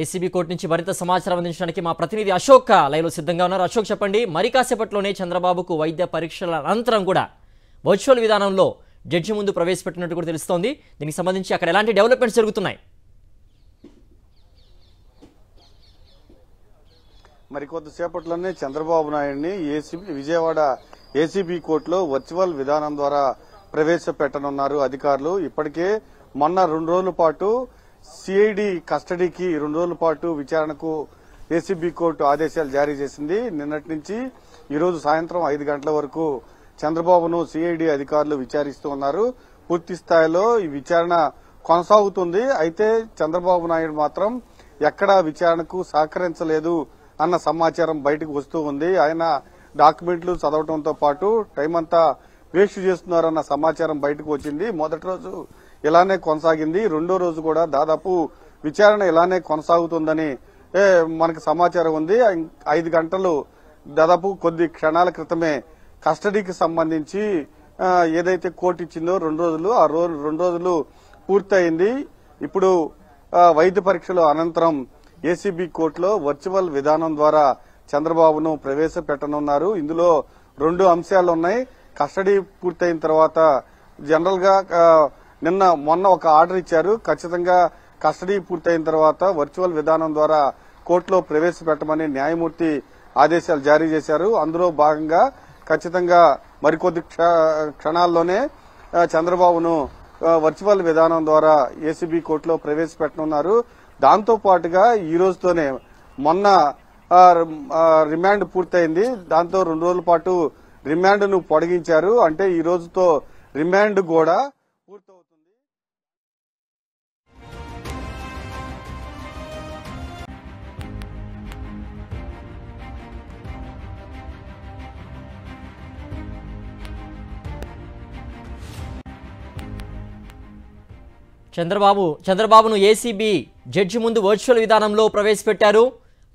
ACB court నుంచి మరింత సమాచారం అందించడానికి మా ప్రతినిధి అశోక్ లైవ్లో సిద్ధంగా ఉన్నారు అశోక్ చెప్పండి మరి కాసేపట్లోనే చంద్రబాబుకు వైద్య పరీక్షల అనంతరం కూడా వర్చువల్ విధానంలో జడ్జి ముందు ప్రవేశపెట్టినట్టు కూడా తెలుస్తోంది దీనికి సంబంధించి అక్కడ ఎలాంటి డెవలప్మెంట్స్ జరుగుతున్నాయి మరి కొద్దిసేపట్లోనే చంద్రబాబు నాయుడిని ఏసీబీ విజయవాడ ఏసీబీ కోర్టులో వర్చువల్ విధానం ద్వారా ప్రవేశపెట్టనున్నారు అధికారులు ఇప్పటికే మొన్న రెండు రోజుల పాటు సిఐడి కస్టడీకి రెండు రోజుల పాటు విచారణకు ఏసీబీ కోర్టు ఆదేశాలు జారీ చేసింది నిన్నటి నుంచి ఈ రోజు సాయంత్రం ఐదు గంటల వరకు చంద్రబాబును సిఐడి అధికారులు విచారిస్తూ ఉన్నారు పూర్తి స్థాయిలో ఈ విచారణ కొనసాగుతుంది అయితే చంద్రబాబు నాయుడు మాత్రం ఎక్కడా విచారణకు సహకరించలేదు అన్న సమాచారం బయటకు వస్తూ ఉంది ఆయన డాక్యుమెంట్లు చదవడంతో పాటు టైం అంతా వేస్ట్ చేస్తున్నారన్న సమాచారం బయటకు వచ్చింది మొదటి రోజు ఇలానే కొనసాగింది రెండో రోజు కూడా దాదాపు విచారణ ఇలానే కొనసాగుతుందని మనకు సమాచారం ఉంది ఐదు గంటలు దాదాపు కొద్ది క్షణాల క్రితమే కస్టడీకి సంబంధించి ఏదైతే కోర్టు ఇచ్చిందో రెండు రోజులు ఆ రోజు రెండు రోజులు పూర్తయింది ఇప్పుడు వైద్య పరీక్షల అనంతరం ఏసీబీ కోర్టులో వర్చువల్ విధానం ద్వారా చంద్రబాబును ప్రవేశపెట్టనున్నారు ఇందులో రెండు అంశాలున్నాయి కస్టడీ పూర్తయిన తర్వాత జనరల్ గా నిన్న మొన్న ఒక ఆర్డర్ ఇచ్చారు ఖచ్చితంగా కస్టడీ పూర్తయిన తర్వాత వర్చువల్ విధానం ద్వారా కోర్టులో ప్రవేశపెట్టమని న్యాయమూర్తి ఆదేశాలు జారీ చేశారు అందులో భాగంగా ఖచ్చితంగా మరికొద్ది క్షణాల్లోనే చంద్రబాబును వర్చువల్ విధానం ద్వారా ఏసీబీ కోర్టులో ప్రవేశపెట్టనున్నారు దాంతో పాటుగా ఈ రోజుతోనే మొన్న రిమాండ్ పూర్తయింది దాంతో రెండు రోజుల పాటు రిమాండ్ను పొడిగించారు అంటే ఈ రోజుతో రిమాండ్ కూడా చంద్రబాబు చంద్రబాబును ఏసీబీ జడ్జి ముందు వర్చువల్ విధానంలో ప్రవేశపెట్టారు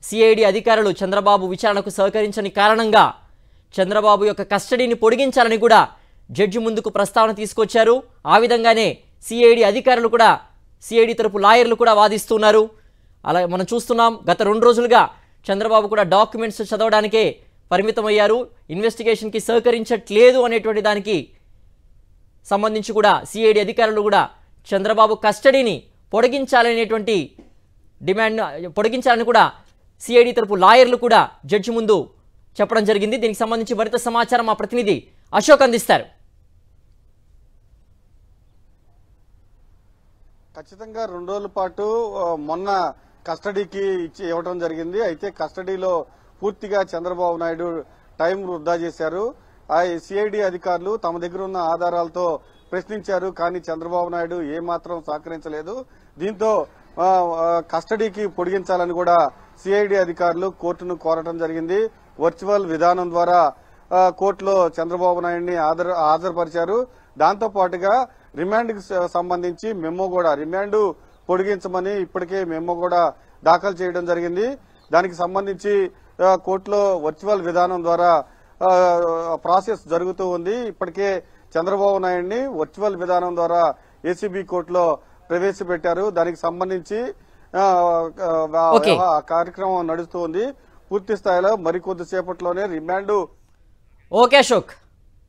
సిఐడి అధికారులు చంద్రబాబు విచారణకు సహకరించని కారణంగా చంద్రబాబు యొక్క కస్టడీని పొడిగించాలని కూడా జడ్జి ముందుకు ప్రస్తావన తీసుకొచ్చారు ఆ విధంగానే సిఐడి అధికారులు కూడా సిఐడి తరపు లాయర్లు కూడా వాదిస్తున్నారు అలా మనం చూస్తున్నాం గత రెండు రోజులుగా చంద్రబాబు కూడా డాక్యుమెంట్స్ చదవడానికే పరిమితమయ్యారు ఇన్వెస్టిగేషన్కి సహకరించట్లేదు అనేటువంటి దానికి సంబంధించి కూడా సిఐడి అధికారులు కూడా చంద్రబాబు కస్టడీని పొడిగించాలనేటువంటి డిమాండ్ పొడిగించాలని కూడా సిఐడి తరపు లాయర్లు కూడా జడ్జి ముందు చెప్పడం జరిగింది దీనికి సంబంధించి మరింత సమాచారం మా ప్రతినిధి అశోక్ అందిస్తారు ఖచ్చితంగా రెండు రోజుల పాటు మొన్న కస్టడీకి ఇచ్చి ఇవ్వడం జరిగింది అయితే కస్టడీలో పూర్తిగా చంద్రబాబు నాయుడు టైం వృధా చేశారు ఆ సిఐడి అధికారులు తమ దగ్గర ఉన్న ఆధారాలతో ప్రశ్నించారు కానీ చంద్రబాబు నాయుడు ఏమాత్రం సహకరించలేదు దీంతో కస్టడీకి పొడిగించాలని కూడా సిఐడి అధికారులు కోర్టును కోరటం జరిగింది వర్చువల్ విధానం ద్వారా కోర్టులో చంద్రబాబు నాయుడిని హాజరుపరిచారు దాంతో పాటుగా రిమాండ్ సంబంధించి మెమో కూడా రిమాండ్ పొడిగించమని ఇప్పటికే మెమో కూడా దాఖలు చేయడం జరిగింది దానికి సంబంధించి కోర్టులో వర్చువల్ విధానం ద్వారా ప్రాసెస్ జరుగుతూ ఉంది ఇప్పటికే చంద్రబాబు నాయుడిని వర్చువల్ విధానం ద్వారా ఏసీబీ కోర్టులో ప్రవేశపెట్టారు దానికి సంబంధించి కార్యక్రమం నడుస్తుంది పూర్తి స్థాయిలో మరికొద్దిసేపట్లోనే రిమాండ్ ఓకే అశోక్